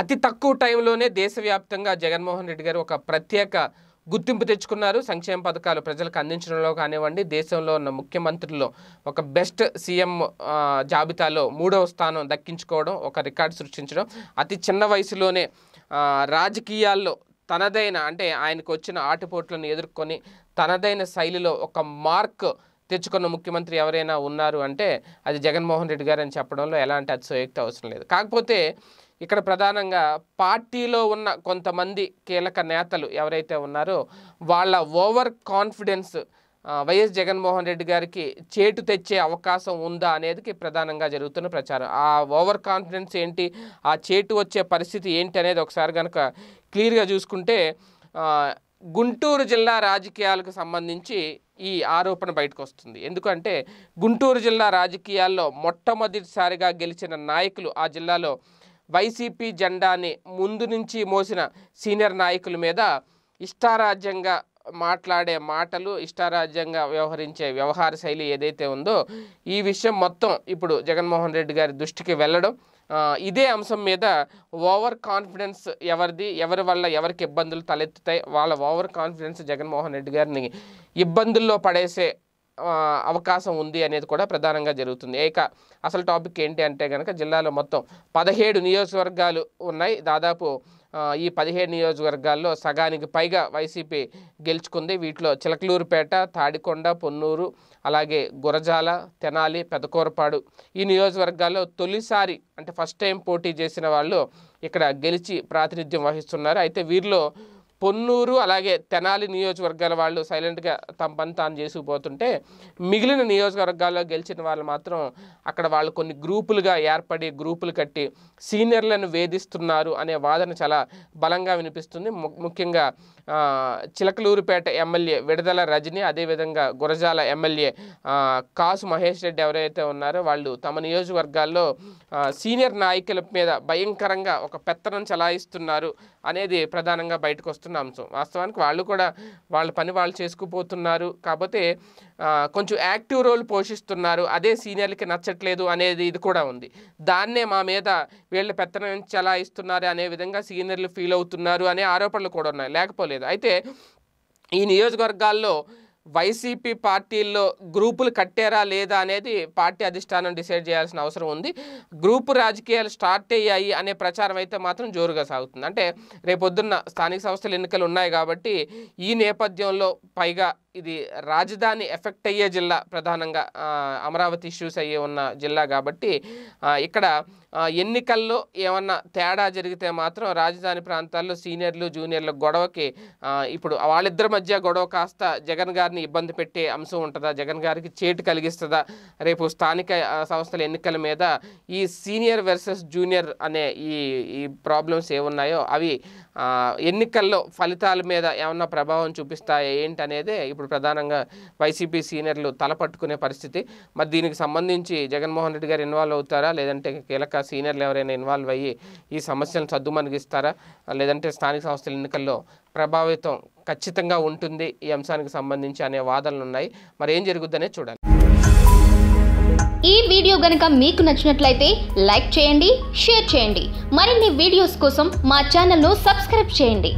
అతి తక్కువ టైంలోనే దేశవ్యాప్తంగా జగన్మోహన్ రెడ్డి గారు ఒక ప్రత్యేక గుర్తింపు తెచ్చుకున్నారు సంక్షేమ పథకాలు ప్రజలకు అందించడంలో కానివ్వండి దేశంలో ఉన్న ముఖ్యమంత్రుల్లో ఒక బెస్ట్ సీఎం జాబితాలో మూడవ స్థానం దక్కించుకోవడం ఒక రికార్డు సృష్టించడం అతి చిన్న వయసులోనే రాజకీయాల్లో తనదైన అంటే ఆయనకు వచ్చిన ఆటుపోట్లను ఎదుర్కొని తనదైన శైలిలో ఒక మార్క్ తెచ్చుకున్న ముఖ్యమంత్రి ఎవరైనా ఉన్నారు అంటే అది జగన్మోహన్ రెడ్డి గారు అని చెప్పడంలో ఎలాంటి అతిశయోక్తి అవసరం లేదు కాకపోతే ఇక్కడ ప్రధానంగా పార్టీలో ఉన్న కొంతమంది కీలక నేతలు ఎవరైతే ఉన్నారో వాళ్ళ over confidence YS Jaganmohan Reddy గారికి చేటు తెచ్చే అవకాశం ఉందా అనేది ప్రధానంగా జరుగుతున్న ప్రచారం ఆ ఓవర్ కాన్ఫిడెన్స్ ఏంటి ఆ చేటు వచ్చే పరిస్థితి ఏంటి అనేది ఒకసారి కనుక క్లియర్గా చూసుకుంటే గుంటూరు జిల్లా రాజకీయాలకు సంబంధించి ఈ ఆరోపణ బయటకు వస్తుంది ఎందుకంటే గుంటూరు జిల్లా రాజకీయాల్లో మొట్టమొదటిసారిగా గెలిచిన నాయకులు ఆ జిల్లాలో వైసీపీ జెండాని ముందు నుంచి మోసిన సీనియర్ నాయకుల మీద ఇష్టారాజ్యంగా మాట్లాడే మాటలు ఇష్టారాజ్యంగా వ్యవహరించే వ్యవహార శైలి ఏదైతే ఉందో ఈ విషయం మొత్తం ఇప్పుడు జగన్మోహన్ రెడ్డి గారి దృష్టికి వెళ్ళడం ఇదే అంశం మీద ఓవర్ కాన్ఫిడెన్స్ ఎవరిది ఎవరి వల్ల ఎవరికి ఇబ్బందులు తలెత్తుతాయి వాళ్ళ ఓవర్ కాన్ఫిడెన్స్ జగన్మోహన్ రెడ్డి గారిని ఇబ్బందుల్లో పడేసే అవకాశం ఉంది అనేది కూడా ప్రధానంగా జరుగుతుంది ఏక అసలు టాపిక్ ఏంటి అంటే కనుక జిల్లాలో మొత్తం పదిహేడు నియోజకవర్గాలు ఉన్నాయి దాదాపు ఈ పదిహేడు నియోజకవర్గాల్లో సగానికి పైగా వైసీపీ గెలుచుకుంది వీటిలో చిలకలూరుపేట తాడికొండ పొన్నూరు అలాగే గురజాల తెనాలి పెదకూరపాడు ఈ నియోజకవర్గాల్లో తొలిసారి అంటే ఫస్ట్ టైం పోటీ చేసిన వాళ్ళు ఇక్కడ గెలిచి ప్రాతినిధ్యం వహిస్తున్నారు అయితే వీరిలో పొన్నూరు అలాగే తెనాలి నియోజకవర్గాల వాళ్ళు సైలెంట్గా తమ పని తాను చేసుకుపోతుంటే మిగిలిన నియోజకవర్గాల్లో గెలిచిన వాళ్ళు మాత్రం అక్కడ వాళ్ళు కొన్ని గ్రూపులుగా ఏర్పడి గ్రూపులు కట్టి సీనియర్లను వేధిస్తున్నారు అనే వాదన చాలా బలంగా వినిపిస్తుంది ముఖ్యంగా చిలకలూరుపేట ఎమ్మెల్యే విడదల రజని అదేవిధంగా గురజాల ఎమ్మెల్యే కాసు మహేష్ రెడ్డి ఎవరైతే ఉన్నారో వాళ్ళు తమ నియోజకవర్గాల్లో సీనియర్ నాయకుల మీద భయంకరంగా ఒక పెత్తనం చలాయిస్తున్నారు అనేది ప్రధానంగా బయటకు వస్తున్నారు చెప్తున్న అంశం వాస్తవానికి వాళ్ళు కూడా వాళ్ళ పని వాళ్ళు చేసుకుపోతున్నారు కాకపోతే కొంచెం యాక్టివ్ రోల్ పోషిస్తున్నారు అదే సీనియర్లకి నచ్చట్లేదు అనేది ఇది కూడా ఉంది దాన్నే మా మీద వీళ్ళు పెత్తనం ఇస్తున్నారు అనే విధంగా సీనియర్లు ఫీల్ అవుతున్నారు అనే ఆరోపణలు కూడా ఉన్నాయి లేకపోలేదు అయితే ఈ నియోజకవర్గాల్లో వైసీపీ పార్టీల్లో గ్రూపులు కట్టారా లేదా అనేది పార్టీ అధిష్టానం డిసైడ్ చేయాల్సిన అవసరం ఉంది గ్రూపు రాజకీయాలు స్టార్ట్ అయ్యాయి అనే ప్రచారం అయితే మాత్రం జోరుగా సాగుతుంది అంటే రేపొద్దున్న స్థానిక సంస్థల ఎన్నికలు ఉన్నాయి కాబట్టి ఈ నేపథ్యంలో పైగా ఇది రాజధాని ఎఫెక్ట్ అయ్యే జిల్లా ప్రధానంగా అమరావతి ఇష్యూస్ అయ్యే ఉన్న జిల్లా కాబట్టి ఇక్కడ ఎన్నికల్లో ఏమన్నా తేడా జరిగితే మాత్రం రాజధాని ప్రాంతాల్లో సీనియర్లు జూనియర్ల గొడవకి ఇప్పుడు వాళ్ళిద్దరి మధ్య గొడవ కాస్త జగన్ గారిని ఇబ్బంది పెట్టే అంశం ఉంటుందా జగన్ గారికి చేటు కలిగిస్తుందా రేపు స్థానిక సంస్థల ఎన్నికల మీద ఈ సీనియర్ వర్సెస్ జూనియర్ అనే ఈ ఈ ప్రాబ్లమ్స్ ఏమున్నాయో అవి ఎన్నికల్లో ఫలితాల మీద ఏమన్నా ప్రభావం చూపిస్తాయా ఏంటనేదే ఇప్పుడు ఇప్పుడు ప్రధానంగా వైసీపీ సీనియర్లు తలపట్టుకునే పరిస్థితి మరి దీనికి సంబంధించి జగన్మోహన్ రెడ్డి గారు ఇన్వాల్వ్ అవుతారా లేదంటే కీలక సీనియర్లు ఎవరైనా ఇన్వాల్వ్ అయ్యి ఈ సమస్యలను సర్దుమణిగిస్తారా లేదంటే స్థానిక సంస్థల ఎన్నికల్లో ప్రభావితం ఖచ్చితంగా ఉంటుంది ఈ అంశానికి సంబంధించి అనే వాదనలు ఉన్నాయి మరి ఏం జరుగుద్దనే చూడాలి ఈ వీడియో గనక మీకు నచ్చినట్లయితే లైక్ చేయండి షేర్ చేయండి మరిన్ని వీడియోస్ కోసం మా ఛానల్ను సబ్స్క్రైబ్ చేయండి